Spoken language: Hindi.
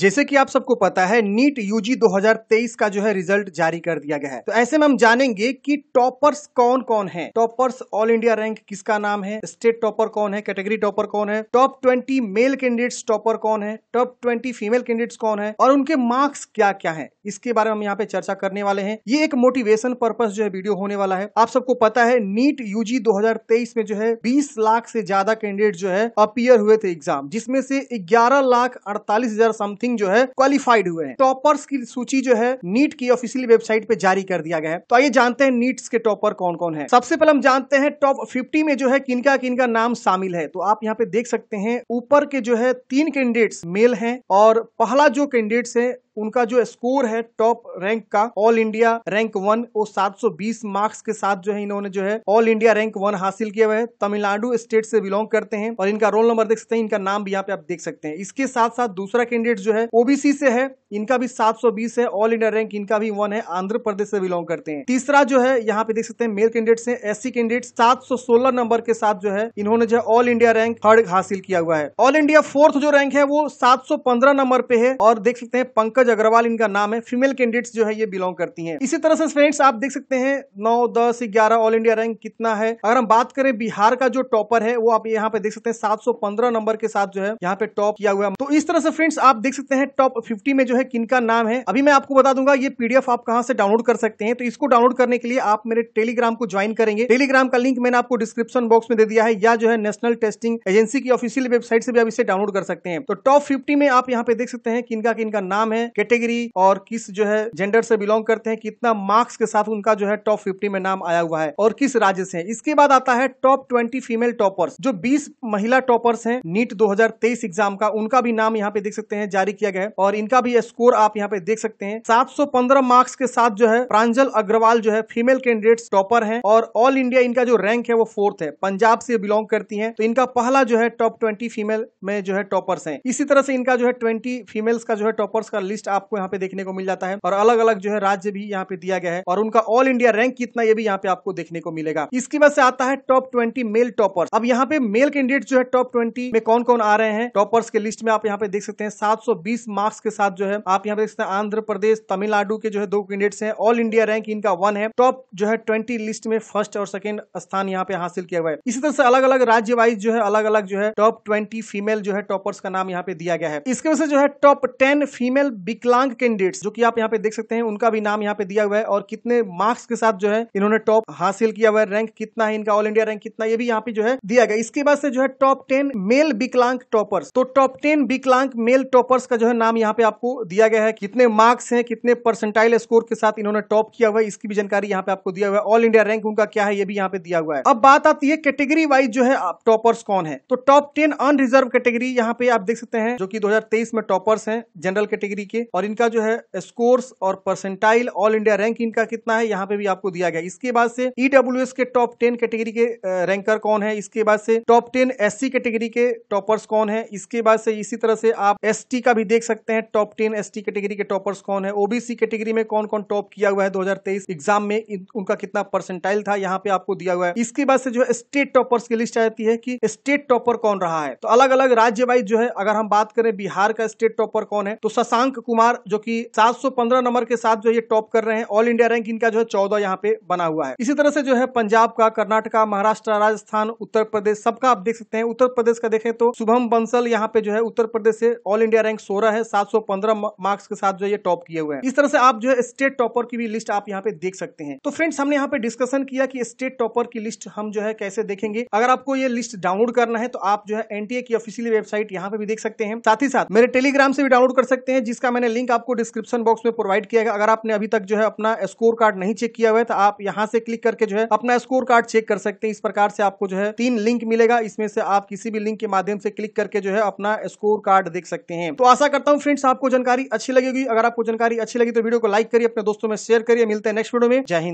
जैसे कि आप सबको पता है नीट यूजी 2023 का जो है रिजल्ट जारी कर दिया गया है तो ऐसे में हम जानेंगे कि टॉपर्स कौन कौन है टॉपर्स ऑल इंडिया रैंक किसका नाम है स्टेट टॉपर कौन है कैटेगरी टॉपर कौन है टॉप 20 मेल कैंडिडेट्स टॉपर कौन है टॉप 20 फीमेल कैंडिडेट्स कौन है और उनके मार्क्स क्या क्या है इसके बारे में हम यहाँ पे चर्चा करने वाले हैं ये एक मोटिवेशन पर्पज जो है वीडियो होने वाला है आप सबको पता है नीट यूजी 2023 में जो है बीस लाख से ज्यादा कैंडिडेट जो है अपियर हुए थे एग्जाम जिसमें से ग्यारह लाख अड़तालीस हजार समथिंग थिंक जो है क्वालिफाइड हुए हैं टॉपर्स की सूची जो है नीट की ऑफिशियली वेबसाइट पे जारी कर दिया गया है तो आइए जानते हैं नीट्स के टॉपर कौन कौन है सबसे पहले हम जानते हैं टॉप फिफ्टी में जो है किनका किनका नाम शामिल है तो आप यहाँ पे देख सकते हैं ऊपर के जो है तीन कैंडिडेट्स मेल है और पहला जो कैंडिडेट्स है उनका जो स्कोर है टॉप रैंक का ऑल इंडिया रैंक वन वो 720 मार्क्स के साथ जो है इन्होंने जो है ऑल इंडिया रैंक वन हासिल किया हुआ है तमिलनाडु स्टेट से बिलोंग करते हैं और इनका रोल नंबर देख सकते हैं इनका नाम भी यहाँ पे आप देख सकते हैं इसके साथ साथ दूसरा कैंडिडेट जो है ओबीसी से है इनका भी सात है ऑल इंडिया रैंक इनका भी वन है आंध्र प्रदेश से बिलोंग करते हैं तीसरा जो है यहाँ पे देख सकते हैं मेल कैंडिडेट्स है एससी कैंडिडेट सात नंबर के साथ जो है इन्होंने जो है ऑल इंडिया रैंक थर्ड हासिल किया हुआ है ऑल इंडिया फोर्थ जो रैंक है वो सात नंबर पे है और देख सकते हैं पंकज पंकज अग्रवाल इनका नाम है फीमेल कैंडिडेट्स जो है ये बिलोंग करती हैं इसी तरह से फ्रेंड्स आप देख सकते हैं नौ दस ग्यारह ऑल इंडिया रैंक कितना है अगर हम बात करें बिहार का जो टॉपर है वो आप यहाँ पे देख सकते हैं सात नंबर के साथ जो है यहाँ पे टॉप किया हुआ है तो इस तरह से फ्रेंड्स आप देख सकते हैं टॉप फिफ्टी में जो है किन नाम है अभी मैं आपको बता दूंगा ये पीडीएफ आप कहाँ से डाउनलोड कर सकते हैं तो इसको डाउनलोड करने के लिए आप मेरे टेलीग्राम को ज्वाइन करेंगे टेलीग्राम का लिंक मैंने आपको डिस्क्रिप्शन बॉक्स में दे दिया है या जो है नेशनल टेस्टिंग एजेंसी की ऑफिशियल वेबसाइट से भी आप इसे डाउनलोड कर सकते हैं तो टॉप फिफ्टी में आप यहाँ पे देख सकते हैं किनका किनका नाम है कैटेगरी और किस जो है जेंडर से बिलोंग करते हैं कितना मार्क्स के साथ उनका जो है टॉप फिफ्टी में नाम आया हुआ है और किस राज्य से है इसके बाद आता है टॉप ट्वेंटी फीमेल टॉपर्स जो बीस महिला टॉपर्स है नीट दो एग्जाम का उनका भी नाम यहाँ पे देख सकते हैं जारी किया गया है और इनका भी स्कोर आप यहाँ पे देख सकते हैं सात मार्क्स के साथ जो है प्रांजल अग्रवाल जो है फीमेल कैंडिडेट टॉपर है और ऑल इंडिया इनका जो रैंक है वो फोर्थ है पंजाब से बिलोंग करती है तो इनका पहला जो है टॉप ट्वेंटी फीमेल में जो है टॉपर्स है इसी तरह से इनका जो है ट्वेंटी फीमेल्स का जो है टॉपर्स का लिस्ट लिस्ट आपको यहाँ पे देखने को मिल जाता है और अलग अलग जो है राज्य भी यहाँ पे दिया गया है और उनका ऑल इंडिया रैंक कितना ये भी यहाँ पे आपको देखने को मिलेगा इसके बाद से आता है टॉप ट्वेंटी मेल टॉपर्स अब यहाँ पे मेल कैंडिडेट जो है टॉप ट्वेंटी में कौन कौन आ रहे हैं टॉपर्स के लिस्ट में आप यहाँ पे देख सकते हैं सात मार्क्स के साथ जो है आप यहाँ पे देख सकते हैं आंध्र प्रदेश तमिलनाडु के जो है दो कैंडिडेट्स हैं ऑल इंडिया रैंक इनका वन है टॉप जो है ट्वेंटी लिस्ट में फर्स्ट और सेकंड स्थान यहाँ पे हासिल किया हुआ है इसी तरह से अलग अलग राज्य वाइज जो है अलग अलग जो है टॉप ट्वेंटी फीमेल जो है टॉपर्स का नाम यहाँ पे दिया गया है इसके वजह से जो है टॉप टेन फीमेल विकलांग कैंडिडेट्स जो कि आप यहाँ पे देख सकते हैं उनका भी नाम यहाँ पे दिया हुआ है और कितने मार्क्स के साथ जो है इन्होंने टॉप हासिल किया हुआ है रैंक कितना है इनका ऑल इंडिया रैंक कितना ये भी यहाँ पे जो है दिया गया इसके बाद से जो है टॉप टेन मेल विकलांग टॉपर्स तो टॉप टेन विकलांग मेल टॉपर्स का जो है नाम यहाँ पे आपको दिया गया है कितने मार्क्स है कितने परसेंटाइल स्कोर के साथ इन्होंने टॉप किया हुआ है इसकी भी जानकारी यहाँ पे आपको दिया हुआ है ऑल इंडिया रैंक उनका क्या है ये भी यहाँ पे दिया हुआ है अब बात आती है कैटेगरी वाइज जो है टॉपर्स कौन है तो टॉप टेन अनरिजर्व कैटेगरी यहाँ पे आप देख सकते हैं जो कि 2023 में टॉपर्स हैं जनरल कैटेगरी के और इनका जो है स्कोर्स और परसेंटाइल ऑल इंडिया रैंक इनका कितना है यहाँ पे भी आपको दिया गया इसके बाद से ईडब्ल्यू e के टॉप टेन कैटेगरी के रैंकर कौन है इसके बाद से टॉप टेन एस कैटेगरी के टॉपर्स कौन है इसके बाद से इसी तरह से आप एस का भी देख सकते हैं टॉप टेन एस कैटेगरी के टॉपर्स कौन है ओबीसी कैटेगरी में कौन कौन टॉप किया हुआ है दो एग्जाम में उनका कितना परसेंटाइल था यहाँ पे आपको दिया हुआ है इसके बाद से जो है स्टेट टॉपर्स की लिस्ट आती है कि स्टेट टॉपर कौन रहा है तो अलग अलग राज्य वाइज जो है अगर हम बात करें बिहार का स्टेट टॉपर कौन है तो शशांक कुमार जो कि 715 नंबर के साथ जो ये टॉप कर रहे हैं ऑल इंडिया रैंक इनका जो है चौदह यहाँ पे बना हुआ है इसी तरह से जो है पंजाब का कर्नाटका महाराष्ट्र राजस्थान उत्तर प्रदेश सबका आप देख सकते हैं उत्तर प्रदेश का देखें तो शुभम बंसल यहाँ पे जो है उत्तर प्रदेश से ऑल इंडिया रैंक सोलह है सात मार्क्स के साथ जो ये टॉप किए हुए हैं इस तरह से आप जो है स्टेट टॉपर की भी लिस्ट आप यहाँ पे देख सकते हैं तो फ्रेंड्स हमने यहाँ पे डिस्कशन किया कि स्टेट टॉपर की लिस्ट हम जो है कैसे देखेंगे अगर आपको ये लिस्ट डाउनलोड करना है तो आप जो है एनटीए की ऑफिशियली वेबसाइट यहाँ पे भी देख सकते हैं साथ ही साथ मेरे टेलीग्राम से भी डाउनलोड कर सकते हैं जिसका मैंने लिंक आपको डिस्क्रिप्शन बॉक्स में प्रोवाइड किया है अगर आपने अभी तक जो है अपना स्कोर कार्ड नहीं चेक किया हुआ है तो आप यहाँ से क्लिक करके जो है अपना स्कोर कार्ड चेक कर सकते हैं इस प्रकार से आपको जो है तीन लिंक मिलेगा इसमें से आप किसी भी लिंक के माध्यम से क्लिक करके जो है अपना स्कोर कार्ड देख सकते हैं तो आशा करता हूँ फ्रेंड्स आपको जानकारी अच्छी लगेगी अगर आपको जानकारी अच्छी लगी तो वीडियो को लाइक करिए अपने दोस्तों में शेयर करिए मिलते हैं नेक्स्ट वीडियो में जय हिंद